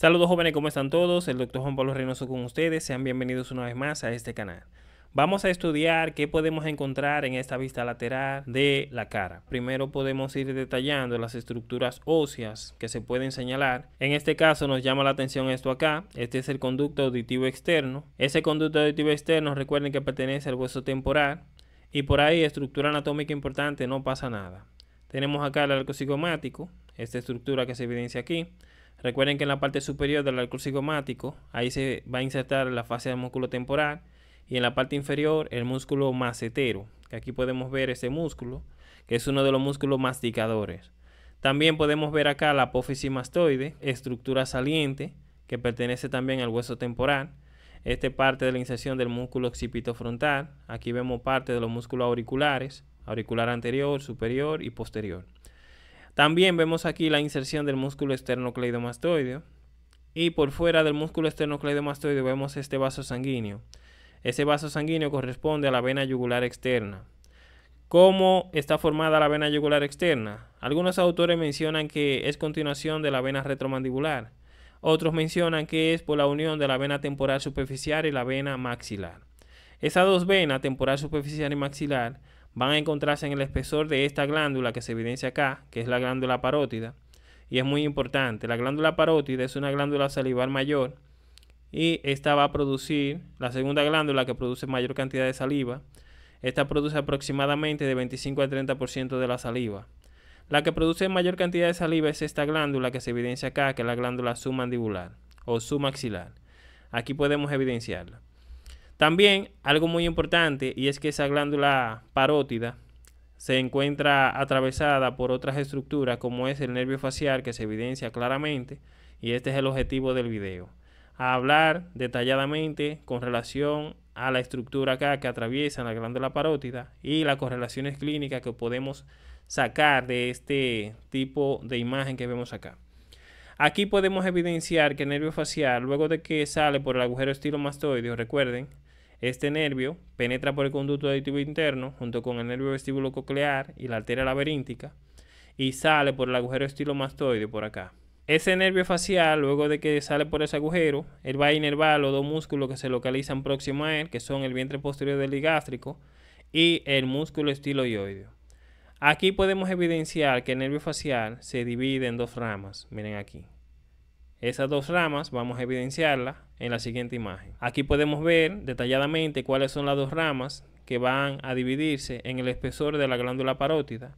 Saludos jóvenes, ¿cómo están todos? El doctor Juan Pablo Reynoso con ustedes. Sean bienvenidos una vez más a este canal. Vamos a estudiar qué podemos encontrar en esta vista lateral de la cara. Primero podemos ir detallando las estructuras óseas que se pueden señalar. En este caso nos llama la atención esto acá. Este es el conducto auditivo externo. Ese conducto auditivo externo recuerden que pertenece al hueso temporal. Y por ahí estructura anatómica importante no pasa nada. Tenemos acá el arco cigomático, esta estructura que se evidencia aquí. Recuerden que en la parte superior del arco cigomático, ahí se va a insertar la fase del músculo temporal y en la parte inferior el músculo macetero, que aquí podemos ver ese músculo, que es uno de los músculos masticadores. También podemos ver acá la apófisis mastoide, estructura saliente, que pertenece también al hueso temporal. Esta parte de la inserción del músculo frontal. Aquí vemos parte de los músculos auriculares, auricular anterior, superior y posterior. También vemos aquí la inserción del músculo esternocleidomastoideo. Y por fuera del músculo esternocleidomastoideo vemos este vaso sanguíneo. Ese vaso sanguíneo corresponde a la vena yugular externa. ¿Cómo está formada la vena yugular externa? Algunos autores mencionan que es continuación de la vena retromandibular. Otros mencionan que es por la unión de la vena temporal superficial y la vena maxilar. Esas dos venas, temporal superficial y maxilar, van a encontrarse en el espesor de esta glándula que se evidencia acá, que es la glándula parótida. Y es muy importante, la glándula parótida es una glándula salivar mayor y esta va a producir, la segunda glándula que produce mayor cantidad de saliva, esta produce aproximadamente de 25 a 30% de la saliva. La que produce mayor cantidad de saliva es esta glándula que se evidencia acá, que es la glándula submandibular o submaxilar. Aquí podemos evidenciarla. También algo muy importante y es que esa glándula parótida se encuentra atravesada por otras estructuras como es el nervio facial que se evidencia claramente y este es el objetivo del video. hablar detalladamente con relación a la estructura acá que atraviesa la glándula parótida y las correlaciones clínicas que podemos sacar de este tipo de imagen que vemos acá. Aquí podemos evidenciar que el nervio facial, luego de que sale por el agujero estilomastoideo, recuerden, este nervio penetra por el conducto aditivo interno junto con el nervio vestíbulo coclear y la arteria laberíntica y sale por el agujero estilomastoide por acá. Ese nervio facial, luego de que sale por ese agujero, él va a inervar los dos músculos que se localizan próximo a él, que son el vientre posterior del ligástrico y el músculo estiloioideo. Aquí podemos evidenciar que el nervio facial se divide en dos ramas. Miren aquí. Esas dos ramas vamos a evidenciarlas en la siguiente imagen. Aquí podemos ver detalladamente cuáles son las dos ramas que van a dividirse en el espesor de la glándula parótida.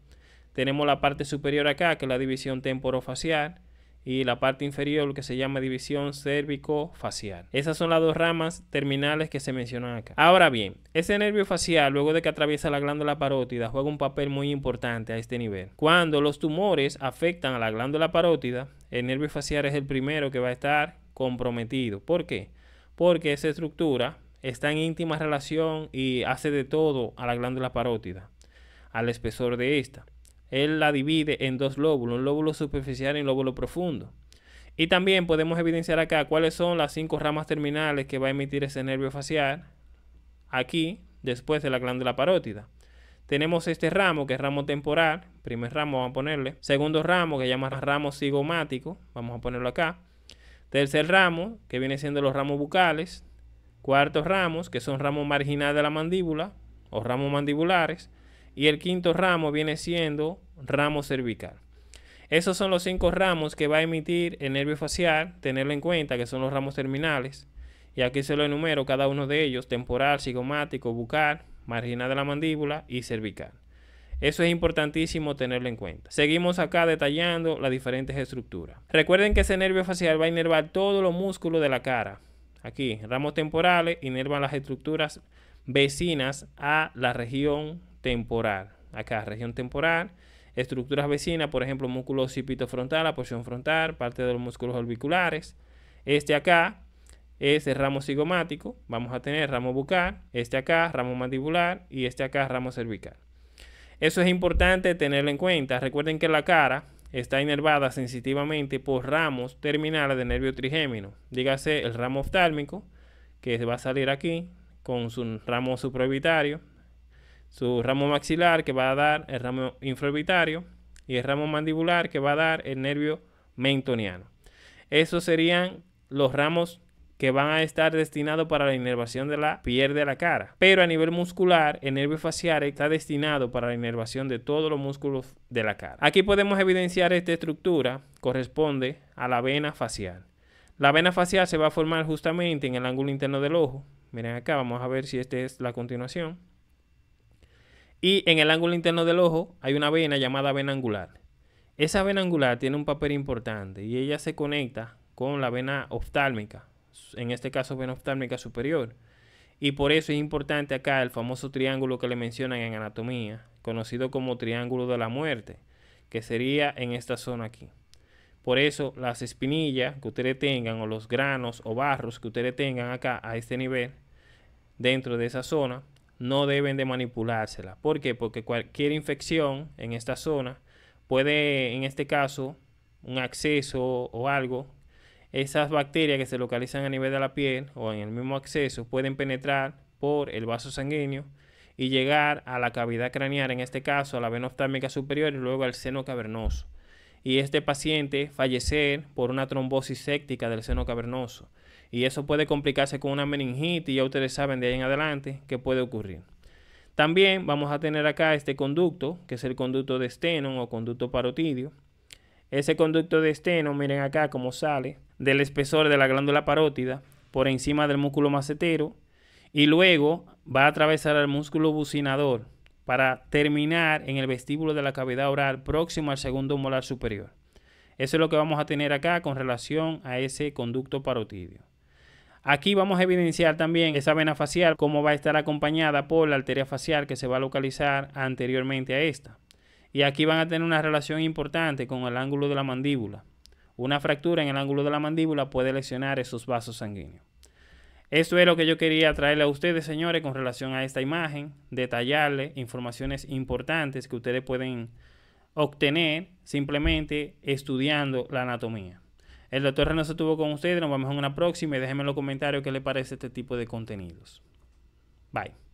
Tenemos la parte superior acá, que es la división temporofacial, y la parte inferior, lo que se llama división cérvico-facial. Esas son las dos ramas terminales que se mencionan acá. Ahora bien, ese nervio facial, luego de que atraviesa la glándula parótida, juega un papel muy importante a este nivel. Cuando los tumores afectan a la glándula parótida, el nervio facial es el primero que va a estar comprometido. ¿Por qué? Porque esa estructura está en íntima relación y hace de todo a la glándula parótida, al espesor de esta él la divide en dos lóbulos, un lóbulo superficial y un lóbulo profundo. Y también podemos evidenciar acá cuáles son las cinco ramas terminales que va a emitir ese nervio facial aquí, después de la glándula parótida. Tenemos este ramo, que es ramo temporal, primer ramo vamos a ponerle, segundo ramo, que llama ramo cigomático, vamos a ponerlo acá, tercer ramo, que viene siendo los ramos bucales, cuartos ramos, que son ramos marginales de la mandíbula o ramos mandibulares, y el quinto ramo viene siendo ramo cervical. Esos son los cinco ramos que va a emitir el nervio facial, tenerlo en cuenta que son los ramos terminales. Y aquí se lo enumero cada uno de ellos, temporal, cigomático, bucal, marginal de la mandíbula y cervical. Eso es importantísimo tenerlo en cuenta. Seguimos acá detallando las diferentes estructuras. Recuerden que ese nervio facial va a inervar todos los músculos de la cara. Aquí, ramos temporales inervan las estructuras vecinas a la región temporal. Acá, región temporal. Estructuras vecinas, por ejemplo, músculo frontal, la porción frontal, parte de los músculos orbiculares. Este acá es el ramo cigomático. Vamos a tener ramo bucal, este acá, ramo mandibular y este acá, ramo cervical. Eso es importante tenerlo en cuenta. Recuerden que la cara está inervada sensitivamente por ramos terminales de nervio trigémino. Dígase el ramo oftálmico, que va a salir aquí con su ramo supraorbitario, su ramo maxilar que va a dar el ramo infraorbitario y el ramo mandibular que va a dar el nervio mentoniano. Esos serían los ramos que van a estar destinados para la inervación de la piel de la cara. Pero a nivel muscular, el nervio facial está destinado para la inervación de todos los músculos de la cara. Aquí podemos evidenciar esta estructura corresponde a la vena facial. La vena facial se va a formar justamente en el ángulo interno del ojo. Miren acá, vamos a ver si esta es la continuación. Y en el ángulo interno del ojo hay una vena llamada vena angular. Esa vena angular tiene un papel importante y ella se conecta con la vena oftálmica, en este caso vena oftálmica superior. Y por eso es importante acá el famoso triángulo que le mencionan en anatomía, conocido como triángulo de la muerte, que sería en esta zona aquí. Por eso las espinillas que ustedes tengan o los granos o barros que ustedes tengan acá a este nivel, dentro de esa zona, no deben de manipulársela. ¿Por qué? Porque cualquier infección en esta zona puede, en este caso, un acceso o algo, esas bacterias que se localizan a nivel de la piel o en el mismo acceso pueden penetrar por el vaso sanguíneo y llegar a la cavidad craneal, en este caso a la vena oftálmica superior y luego al seno cavernoso. Y este paciente fallecer por una trombosis séptica del seno cavernoso. Y eso puede complicarse con una meningitis, ya ustedes saben de ahí en adelante qué puede ocurrir. También vamos a tener acá este conducto, que es el conducto de esteno o conducto parotidio. Ese conducto de esteno, miren acá cómo sale del espesor de la glándula parótida por encima del músculo macetero y luego va a atravesar el músculo bucinador para terminar en el vestíbulo de la cavidad oral próximo al segundo molar superior. Eso es lo que vamos a tener acá con relación a ese conducto parotidio. Aquí vamos a evidenciar también esa vena facial, cómo va a estar acompañada por la arteria facial que se va a localizar anteriormente a esta. Y aquí van a tener una relación importante con el ángulo de la mandíbula. Una fractura en el ángulo de la mandíbula puede lesionar esos vasos sanguíneos. Esto es lo que yo quería traerle a ustedes, señores, con relación a esta imagen, detallarles informaciones importantes que ustedes pueden obtener simplemente estudiando la anatomía. El doctor Renato se tuvo con ustedes. Nos vemos en una próxima y déjenme en los comentarios qué le parece este tipo de contenidos. Bye.